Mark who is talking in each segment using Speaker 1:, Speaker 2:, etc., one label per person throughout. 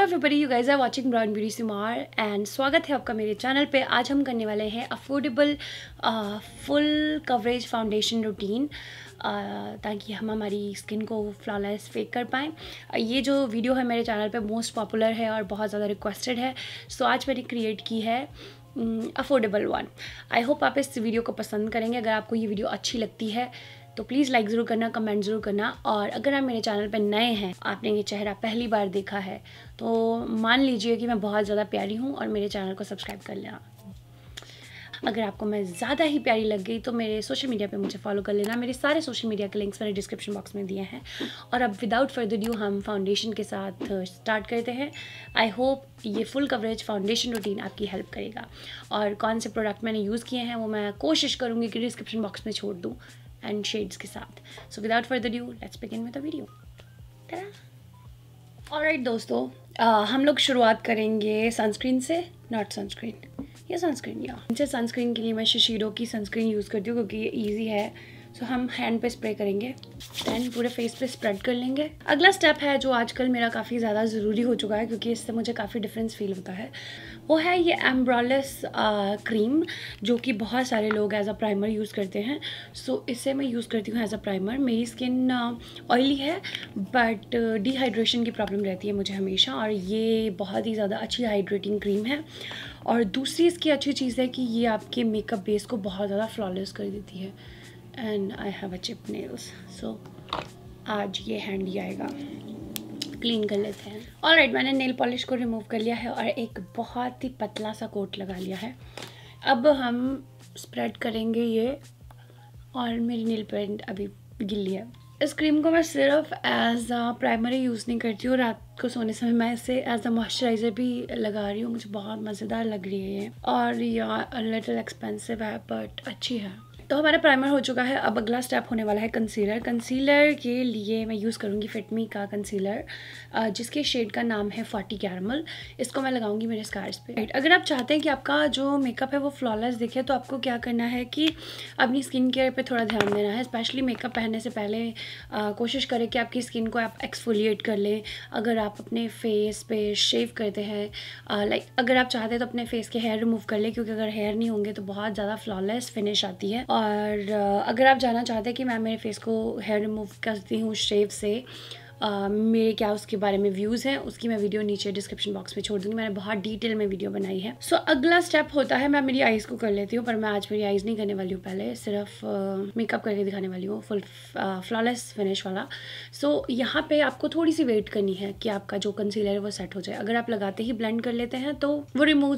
Speaker 1: Hello everybody you guys are watching brown beauty Simar and स्वागत है आपका मेरे चैनल पे आज हम करने वाले हैं affordable full coverage foundation routine ताकि हम हमारी स्किन को फ्लॉलेस फेक कर पाएँ uh, ये जो वीडियो है मेरे चैनल पे मोस्ट पॉपुलर है और बहुत ज़्यादा रिक्वेस्टेड है सो आज मैंने क्रिएट की है अफोर्डेबल वन आई होप आप इस वीडियो को पसंद करेंगे अगर आपको ये वीडियो अच्छी लगती है तो प्लीज़ लाइक ज़रूर करना कमेंट ज़रूर करना और अगर आप मेरे चैनल पर नए हैं आपने ये चेहरा पहली बार देखा है तो मान लीजिए कि मैं बहुत ज़्यादा प्यारी हूँ और मेरे चैनल को सब्सक्राइब कर लेना अगर आपको मैं ज़्यादा ही प्यारी लग गई तो मेरे सोशल मीडिया पे मुझे फॉलो कर लेना मेरे सारे सोशल मीडिया के लिंक्स मैंने डिस्क्रिप्शन बॉक्स में दिए हैं और अब विदाउट फर्दर ड्यू हम फाउंडेशन के साथ स्टार्ट करते हैं आई होप ये फुल कवरेज फाउंडेशन रूटीन आपकी हेल्प करेगा और कौन से प्रोडक्ट मैंने यूज़ किए हैं वो मैं कोशिश करूँगी कि डिस्क्रिप्शन बॉक्स में छोड़ दूँ एंड शेड्स के साथ so without further you let's begin with the video और राइट दोस्तों uh, हम लोग शुरुआत करेंगे सनस्क्रीन से नॉट सनस्क्रीन या सनस्क्रीन या इनसे सनस्क्रीन के लिए मैं शशीरों की सनस्क्रीन यूज़ करती हूँ क्योंकि ये ईजी है सो हम हैंड पे स्प्रे करेंगे दैन पूरे फेस पे स्प्रेड कर लेंगे अगला स्टेप है जो आजकल मेरा काफ़ी ज़्यादा ज़रूरी हो चुका है क्योंकि इससे मुझे काफ़ी डिफरेंस फील होता है वो है ये एम्ब्रॉलेस क्रीम जो कि बहुत सारे लोग एज अ प्राइमर यूज़ करते हैं सो so, इसे मैं यूज़ करती हूँ एज अ प्राइमर मेरी स्किन ऑयली है बट डिहाइड्रेशन की प्रॉब्लम रहती है मुझे हमेशा और ये बहुत ही ज़्यादा अच्छी हाइड्रेटिंग क्रीम है और दूसरी इसकी अच्छी चीज़ है कि ये आपके मेकअप बेस को बहुत ज़्यादा फ्लॉलेस कर देती है and I have a chip nails so आज ये हैंडी आएगा क्लीन कर लेते हैं और राइट मैंने नेल पॉलिश को रिमूव कर लिया है और एक बहुत ही पतला सा कोट लगा लिया है अब हम स्प्रेड करेंगे ये और मेरी नील पेंट अभी गिली है इस क्रीम को मैं सिर्फ एज अ प्राइमरी यूज़ नहीं करती हूँ रात को सोने समय मैं इसे एज अ मॉइस्चराइज़र भी लगा रही हूँ मुझे बहुत मज़ेदार लग रही है ये और या लिटल एक्सपेंसिव है बट अच्छी है तो हमारा प्राइमर हो चुका है अब अगला स्टेप होने वाला है कंसीलर कंसीलर के लिए मैं यूज़ करूँगी फिटमी का कंसीलर जिसके शेड का नाम है फोर्टी कैरमल इसको मैं लगाऊंगी मेरे स्कार्स पे राइट अगर आप चाहते हैं कि आपका जो मेकअप है वो फ्लॉलेस दिखे तो आपको क्या करना है कि अपनी स्किन केयर पर थोड़ा ध्यान देना है स्पेशली मेकअप पहनने से पहले आ, कोशिश करें कि आपकी स्किन को आप एक्सफोलिएट कर लें अगर आप अपने फेस पे शेव करते हैं लाइक अगर आप चाहते हैं तो अपने फेस के हेयर रिमूव कर लें क्योंकि अगर हेयर नहीं होंगे तो बहुत ज़्यादा फ्लॉलेस फिनिश आती है और और अगर आप जानना चाहते हैं कि मैं मेरे फेस को हेयर रिमूव करती हूँ शेव से मेरे क्या उसके बारे में व्यूज़ हैं उसकी मैं वीडियो नीचे डिस्क्रिप्शन बॉक्स में छोड़ दूँगी मैंने बहुत डिटेल में वीडियो बनाई है सो so, अगला स्टेप होता है मैं मेरी आइज़ को कर लेती हूँ पर मैं आज मेरी आइज़ नहीं करने वाली हूँ पहले सिर्फ मेकअप करके दिखाने वाली हूँ फुल फ्लॉलेस फिनिश वाला सो so, यहाँ पर आपको थोड़ी सी वेट करनी है कि आपका जो कंसीलर है वो सेट हो जाए अगर आप लगाते ही ब्लेंड कर लेते हैं तो वो रिमूव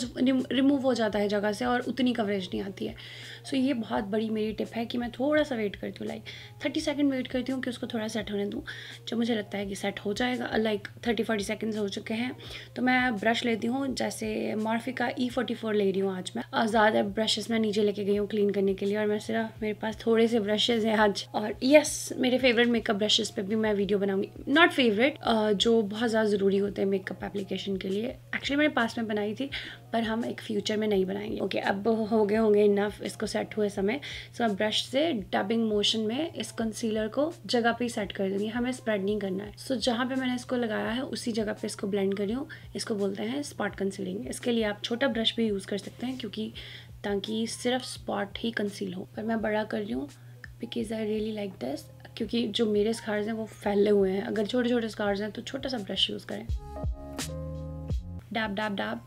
Speaker 1: रिमूव हो जाता है जगह से और उतनी कवरेज नहीं आती है सो so, ये बहुत बड़ी मेरी टिप है कि मैं थोड़ा सा वेट करती हूँ लाइक थर्टी सेकेंड वेट करती हूँ कि उसको थोड़ा सेट होने दूँ जब मुझे लगता है कि सेट हो जाएगा लाइक थर्टी फोर्टी सेकेंड्स हो चुके हैं तो मैं ब्रश लेती हूँ जैसे मॉर्फी का ई फोर्टी फोर ले रही हूँ आज मैं ज़्यादा ब्रशेस मैं नीचे लेके गई हूँ क्लीन करने के लिए और मैं सिर्फ मेरे पास थोड़े से ब्रशेज हैं आज और यस मेरे फेवरेट मेकअप ब्रशेज पर भी मैं वीडियो बनाऊंगी नॉट फेवरेट जो बहुत ज़्यादा ज़रूरी होते हैं मेकअप एप्लीकेशन के लिए एक्चुअली मैंने पास में बनाई थी पर हम एक फ्यूचर में नहीं बनाएंगे ओके okay, अब हो गए होंगे इनफ इसको सेट हुए समय सो so, मैं ब्रश से डबिंग मोशन में इस कंसीलर को जगह पे सेट कर दूँगी हमें स्प्रेड नहीं करना है सो so, जहाँ पे मैंने इसको लगाया है उसी जगह पे इसको ब्लेंड करी हूँ इसको बोलते हैं स्पॉट कंसीलिंग इसके लिए आप छोटा ब्रश भी यूज़ कर सकते हैं क्योंकि ताकि सिर्फ स्पॉट ही कंसील हो पर मैं बड़ा कर रही हूँ because I really like this क्योंकि जो मेरे स्कार्स हैं वो फैले हुए हैं अगर छोटे छोटे स्कार्स हैं तो छोटा सा ब्रश यूज़ करें डैब डैब डैब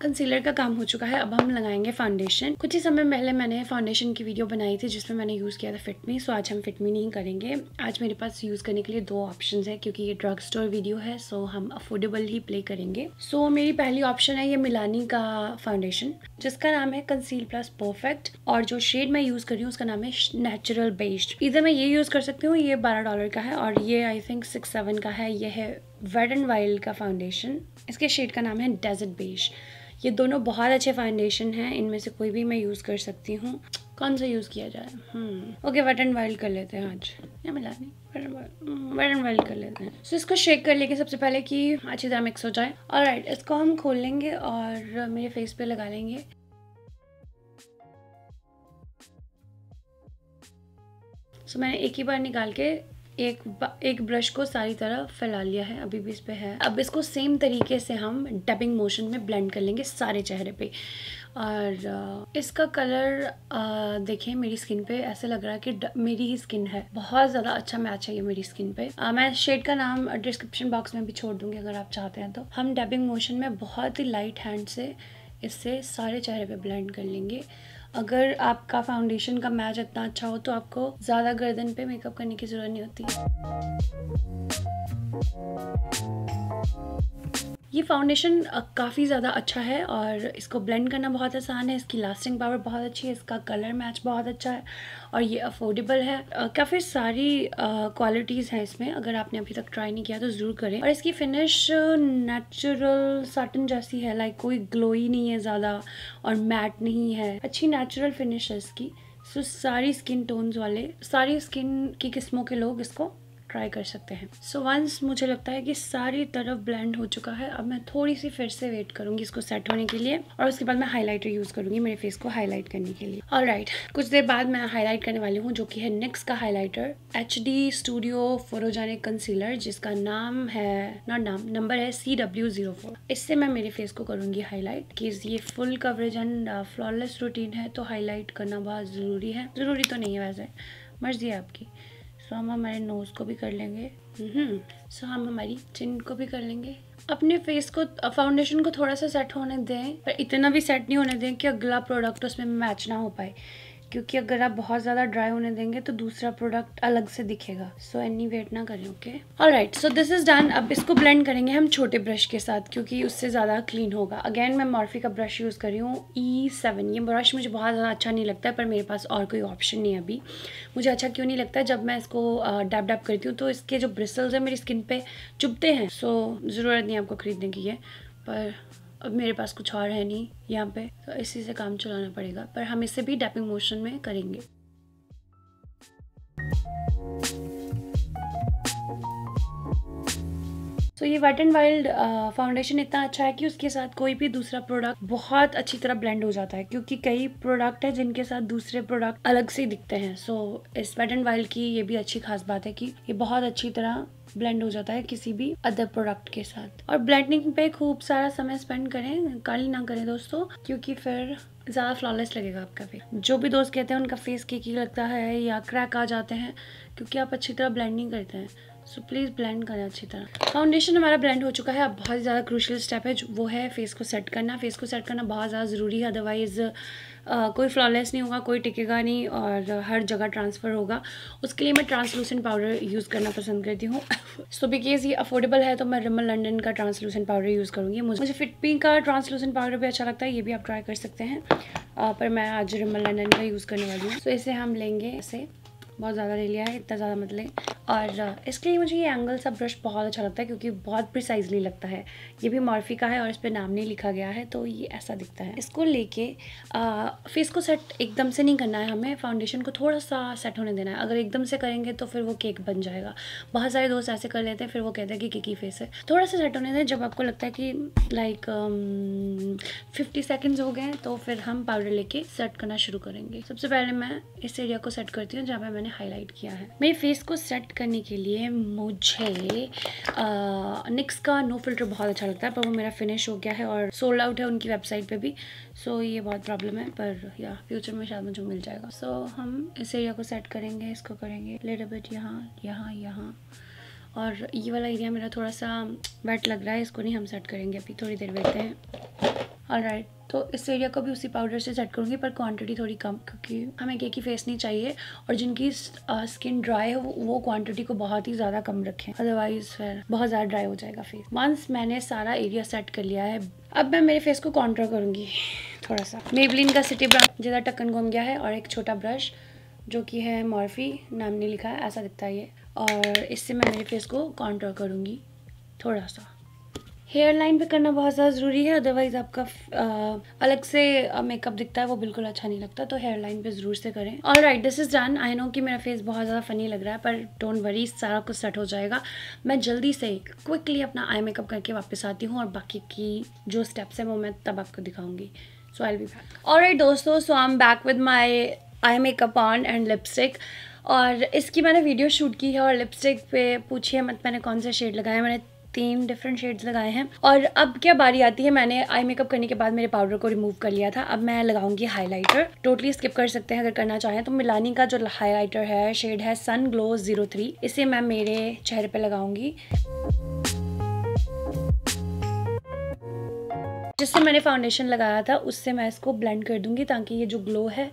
Speaker 1: कंसीलर का काम हो चुका है अब हम लगाएंगे फाउंडेशन कुछ ही समय पहले मैंने फाउंडेशन की वीडियो बनाई थी जिसमें मैंने यूज़ किया था फिटमी सो आज हम फिटमी नहीं करेंगे आज मेरे पास यूज़ करने के लिए दो ऑप्शन है क्योंकि ये ड्रग स्टोर वीडियो है सो हम अफोर्डेबल ही प्ले करेंगे सो मेरी पहली ऑप्शन है ये मिलानी का फाउंडेशन जिसका नाम है कंसील प्लस परफेक्ट और जो शेड मैं यूज़ कर रही हूँ उसका नाम है नेचुरल बेस्ड इधर मैं ये यूज़ कर सकती हूँ ये बारह डॉलर का है और ये आई थिंक सिक्स सेवन का है यह है वेट एंड वाइल्ड का फाउंडेशन इसके शेड का नाम है डेजर्ट बेश ये दोनों बहुत अच्छे फाउंडेशन हैं इनमें से कोई भी मैं यूज़ कर सकती हूँ कौन सा यूज़ किया जाए ओके वेट एंड वाइल्ड कर लेते हैं आज या मिला नहीं वेट एंड वाइल्ड कर लेते हैं सो so, इसको शेक कर लेंगे सबसे पहले कि अच्छी तरह मिक्स हो जाए और right, इसको हम खोल लेंगे और मेरे फेस पर लगा लेंगे सो so, मैंने एक ही बार निकाल के एक एक ब्रश को सारी तरह फैला लिया है अभी भी इस पर है अब इसको सेम तरीके से हम डबिंग मोशन में ब्लेंड कर लेंगे सारे चेहरे पे और इसका कलर देखें मेरी स्किन पे ऐसे लग रहा है कि मेरी ही स्किन है बहुत ज़्यादा अच्छा मैच है ये मेरी स्किन पे आ, मैं शेड का नाम डिस्क्रिप्शन बॉक्स में भी छोड़ दूँगी अगर आप चाहते हैं तो हम डबिंग मोशन में बहुत ही लाइट हैंड से इससे सारे चेहरे पे ब्लेंड कर लेंगे अगर आपका फाउंडेशन का मैच इतना अच्छा हो तो आपको ज़्यादा गर्दन पे मेकअप करने की ज़रूरत नहीं होती ये फाउंडेशन काफ़ी ज़्यादा अच्छा है और इसको ब्लेंड करना बहुत आसान है इसकी लास्टिंग पावर बहुत अच्छी है इसका कलर मैच बहुत अच्छा है और ये अफोर्डेबल है काफ़ी सारी क्वालिटीज़ हैं इसमें अगर आपने अभी तक ट्राई नहीं किया तो ज़रूर करें और इसकी फिनिश नेचुरल साटन जैसी है लाइक कोई ग्लोई नहीं है ज़्यादा और मैट नहीं है अच्छी नेचुरल फिनिश है इसकी सो सारी स्किन टोन्स वाले सारी स्किन की किस्मों के लोग इसको ट्राई कर सकते हैं सो so वंस मुझे लगता है कि सारी तरफ ब्लेंड हो चुका है अब मैं थोड़ी सी फिर से वेट करूंगी इसको सेट होने के लिए और उसके बाद मैं हाईलाइटर यूज़ करूंगी मेरे फेस को हाईलाइट करने के लिए और राइट right, कुछ देर बाद मैं हाईलाइट करने वाली हूँ जो कि है नेक्स्ट का highlighter H D studio photogenic concealer जिसका नाम है नॉट नाम नंबर है सी डब्ल्यू जीरो फोर इससे मैं मेरे फेस को करूंगी हाईलाइट कि ये full coverage and flawless routine है तो हाईलाइट करना बहुत ज़रूरी है ज़रूरी तो नहीं है वैसे मर्जी है आपकी सो हम हमारे नोज़ को भी कर लेंगे सो हम हम्म। हमारी चिन को भी कर लेंगे अपने फेस को फाउंडेशन को थोड़ा सा सेट होने दें पर इतना भी सेट नहीं होने दें कि अगला प्रोडक्ट उसमें मैच ना हो पाए क्योंकि अगर आप बहुत ज़्यादा ड्राई होने देंगे तो दूसरा प्रोडक्ट अलग से दिखेगा सो so, एनी वेट ना करें okay all right so this is done अब इसको ब्लेंड करेंगे हम छोटे ब्रश के साथ क्योंकि उससे ज़्यादा क्लीन होगा अगेन मैं मॉर्फी का ब्रश यूज़ कर रही हूँ ई e सेवन ये ब्रश मुझे बहुत ज़्यादा अच्छा नहीं लगता है पर मेरे पास और कोई ऑप्शन नहीं है अभी मुझे अच्छा क्यों नहीं लगता जब मैं इसको डैप डैप करती हूँ तो इसके जो ब्रिसल्स हैं मेरी स्किन पर चुभते हैं सो so, ज़रूरत नहीं आपको खरीदने की है पर अब मेरे पास कुछ और है नहीं यहाँ पे तो इसी से काम चलाना पड़ेगा पर हम इसे भी डैपिंग मोशन में करेंगे सो ये वेट एंड वाइल्ड फाउंडेशन इतना अच्छा है कि उसके साथ कोई भी दूसरा प्रोडक्ट बहुत अच्छी तरह ब्लेंड हो जाता है क्योंकि कई प्रोडक्ट है जिनके साथ दूसरे प्रोडक्ट अलग से दिखते हैं सो so, इस वेट एंड वाइल्ड की ये भी अच्छी खास बात है कि ये बहुत अच्छी तरह ब्लेंड हो जाता है किसी भी अदर प्रोडक्ट के साथ और ब्लेंडिंग पे खूब सारा समय स्पेंड करें कल ना करें दोस्तों क्योंकि फिर ज़्यादा फ्लॉलेस लगेगा आपका फेस जो भी दोस्त कहते हैं उनका फेस केकी लगता है या क्रैक आ जाते हैं क्योंकि आप अच्छी तरह ब्लेंडिंग करते हैं सो प्लीज़ ब्लेंड करें अच्छी तरह फाउंडेशन हमारा ब्लेंड हो चुका है अब बहुत ज़्यादा क्रूशल स्टेप है वो है फेस को सेट करना फेस को सेट करना बहुत ज़्यादा ज़रूरी है अदरवाइज़ कोई फ्लॉलेस नहीं होगा कोई टिकेगा नहीं और हर जगह ट्रांसफ़र होगा उसके लिए मैं ट्रांसलूसेंट पाउडर यूज़ करना पसंद करती हूँ सो बिकेज ये अफोर्डेबल है तो मैं रिमल लंडन का ट्रांसलूसेंट पाउडर यूज़ करूँगी मुझे मुझे फिटपी का ट्रांसलूसेंट पाउडर भी अच्छा लगता है ये भी आप ट्राई कर सकते हैं पर मैं आज रिमल लंडन का यूज़ करने वाली हूँ सो so, इसे हम लेंगे ऐसे बहुत ज़्यादा ले लिया है इतना ज़्यादा मतलब और इसके लिए मुझे ये एंगल सा ब्रश बहुत अच्छा लगता है क्योंकि बहुत प्रिसाइजली लगता है ये भी मॉर्फी का है और इस पर नाम नहीं लिखा गया है तो ये ऐसा दिखता है इसको लेके फेस को सेट एकदम से नहीं करना है हमें फाउंडेशन को थोड़ा सा सेट होने देना है अगर एकदम से करेंगे तो फिर वो केक बन जाएगा बहुत सारे दोस्त ऐसे कर लेते हैं फिर वो कहते हैं कि केकी फेस है थोड़ा सा सेट होने दें जब आपको लगता है कि लाइक फिफ्टी सेकेंड्स हो गए तो फिर हम पाउडर लेके सेट करना शुरू करेंगे सबसे पहले मैं इस एरिया को सेट करती हूँ जहाँ पर मैंने हाईलाइट किया है मेरे फेस को सेट करने के लिए मुझे निक्स का नो फिल्टर बहुत अच्छा लगता है पर वो मेरा फिनिश हो गया है और सोल्ड आउट है उनकी वेबसाइट पे भी सो so, ये बहुत प्रॉब्लम है पर या फ्यूचर में शायद मुझे मिल जाएगा सो so, हम इस एरिया को सेट करेंगे इसको करेंगे लेटर बिट यहाँ यहाँ यहाँ और ये वाला एरिया मेरा थोड़ा सा वेट लग रहा है इसको नहीं हम सेट करेंगे अभी थोड़ी देर बैठते हैं ऑल राइट तो इस एरिया को भी उसी पाउडर से सेट करूँगी पर क्वांटिटी थोड़ी कम क्योंकि हमें केक की फेस नहीं चाहिए और जिनकी स्किन ड्राई है वो, क्वांटिटी को बहुत ही ज़्यादा कम रखें अदरवाइज़ फिर बहुत ज़्यादा ड्राई हो जाएगा फेस वंस मैंने सारा एरिया सेट कर लिया है अब मैं मेरे फेस को कॉन्ट्रा करूँगी थोड़ा सा मेबलिन का सिटी ब्रश ज़्यादा टक्कन घूम गया है और एक छोटा ब्रश जो कि है मॉर्फी नाम ने लिखा है ऐसा दिखता है ये और इससे मैं मेरे फेस को कॉन्ट्रा करूँगी थोड़ा सा हेयर लाइन पे करना बहुत ज़्यादा ज़रूरी है अदरवाइज़ आपका आ, अलग से मेकअप दिखता है वो बिल्कुल अच्छा नहीं लगता तो हेयर लाइन पे ज़रूर से करें all right this is done I know कि मेरा फेस बहुत ज़्यादा फनी लग रहा है पर डोंट वरी सारा कुछ सेट हो जाएगा मैं जल्दी से क्विकली अपना आई मेकअप करके वापस आती हूँ और बाकी की जो स्टेप्स हैं वो मैं तब आपको दिखाऊँगी so I be back all right दोस्तों so I am back with my eye makeup on and lipstick और इसकी मैंने वीडियो शूट की है और लिपस्टिक पे पूछिए मत मैंने कौन सा शेड लगाया मैंने तीन डिफरेंट शेड्स लगाए हैं और अब क्या बारी आती है मैंने आई मेकअप करने के बाद मेरे पाउडर को रिमूव कर लिया था अब मैं लगाऊंगी हाईलाइटर टोटली स्किप कर सकते हैं अगर करना चाहें तो मिलानी का जो हाईलाइटर है शेड है सन ग्लो जीरो थ्री इसे मैं मेरे चेहरे पर लगाऊंगी जिससे मैंने फाउंडेशन लगाया था उससे मैं इसको ब्लेंड कर दूंगी ताकि ये जो ग्लो है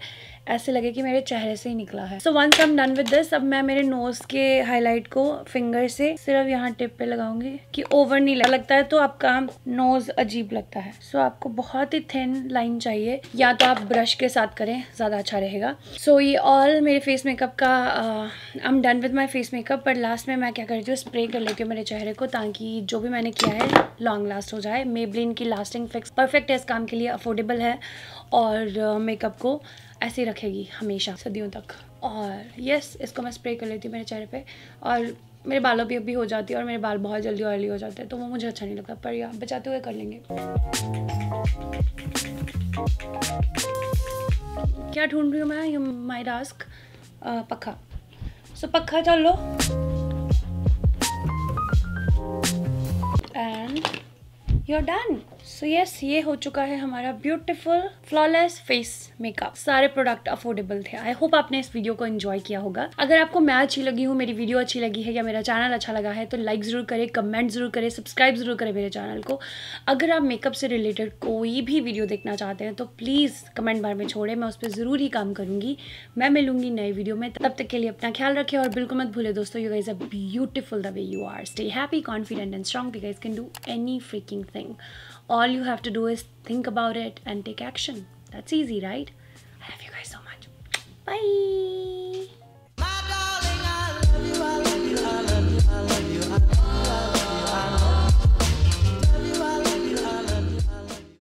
Speaker 1: ऐसे लगे कि मेरे चेहरे से ही निकला है so once I am done with this अब मैं मेरे नोज के हाईलाइट को फिंगर से सिर्फ यहाँ टिप पे लगाऊंगी कि ओवर नहीं लग, लगता है तो आपका नोज अजीब लगता है सो so, आपको बहुत ही थिन लाइन चाहिए या तो आप ब्रश के साथ करें ज़्यादा अच्छा रहेगा सो so, ये ऑल मेरे फेस मेकअप का I am done with my face makeup पर लास्ट में मैं क्या करती हूँ स्प्रे कर लेती हूँ मेरे चेहरे को ताकि जो भी मैंने किया है लॉन्ग लास्ट हो जाए मेबलिन की लास्टिंग फिक्स परफेक्ट है इस काम के लिए अफोर्डेबल है और मेकअप uh, को ऐसे ही रखेगी हमेशा सदियों तक और यस इसको मैं स्प्रे कर लेती हूँ मेरे चेहरे पे और मेरे बालों भी अभी हो जाती है और मेरे बाल बहुत जल्दी ऑयली हो जाते हैं तो वो मुझे अच्छा नहीं लगता पर या बचाते हुए कर लेंगे क्या ढूंढ रही हूँ मैं यू माई रास्क पखा सो पखा चल लो and you are done so so yes yes, ये हो चुका है हमारा ब्यूटीफुल फ्लॉलेस फेस मेकअप सारे प्रोडक्ट अफोर्डेबल थे आई होप आपने इस वीडियो को एंजॉय किया होगा अगर आपको मैं अच्छी लगी हूँ मेरी वीडियो अच्छी लगी है या मेरा चैनल अच्छा लगा है तो लाइक ज़रूर करें कमेंट ज़रूर करें सब्सक्राइब ज़रूर करें मेरे चैनल को अगर आप मेकअप से रिलेटेड कोई भी वीडियो देखना चाहते हैं तो प्लीज़ कमेंट बार में छोड़े मैं उस पर ज़रूर ही काम करूंगी मैं मिलूंगी नई वीडियो में तब तक के लिए अपना ख्याल रखें और बिल्कुल मत भूले दोस्तों you guys are beautiful the way you are stay happy confident and strong you guys can do any freaking thing All you have to do is think about it and take action. That's easy, right? I love you guys so much. Bye.